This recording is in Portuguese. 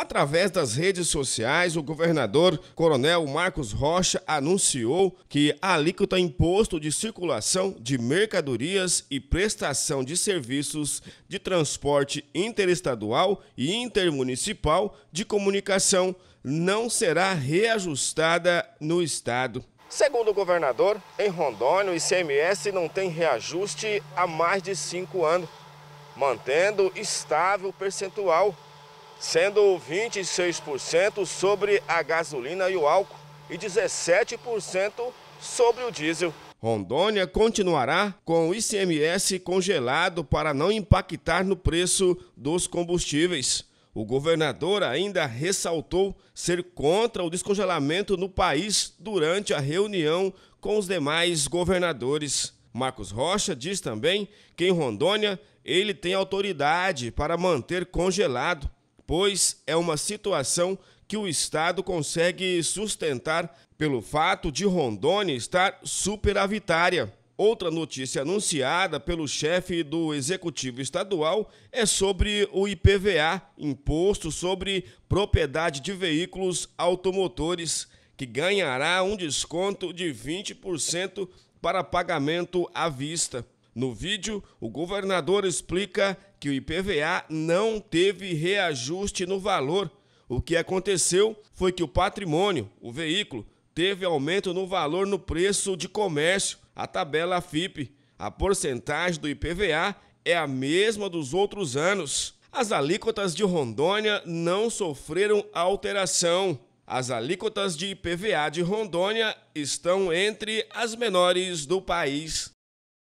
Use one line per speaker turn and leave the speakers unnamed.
Através das redes sociais, o governador Coronel Marcos Rocha anunciou que a alíquota imposto de circulação de mercadorias e prestação de serviços de transporte interestadual e intermunicipal de comunicação não será reajustada no estado. Segundo o governador, em Rondônia o ICMS não tem reajuste há mais de cinco anos, mantendo estável o percentual sendo 26% sobre a gasolina e o álcool e 17% sobre o diesel. Rondônia continuará com o ICMS congelado para não impactar no preço dos combustíveis. O governador ainda ressaltou ser contra o descongelamento no país durante a reunião com os demais governadores. Marcos Rocha diz também que em Rondônia ele tem autoridade para manter congelado pois é uma situação que o Estado consegue sustentar pelo fato de Rondônia estar superavitária. Outra notícia anunciada pelo chefe do Executivo Estadual é sobre o IPVA, Imposto sobre Propriedade de Veículos Automotores, que ganhará um desconto de 20% para pagamento à vista. No vídeo, o governador explica que o IPVA não teve reajuste no valor. O que aconteceu foi que o patrimônio, o veículo, teve aumento no valor no preço de comércio, a tabela FIP. A porcentagem do IPVA é a mesma dos outros anos. As alíquotas de Rondônia não sofreram alteração. As alíquotas de IPVA de Rondônia estão entre as menores do país.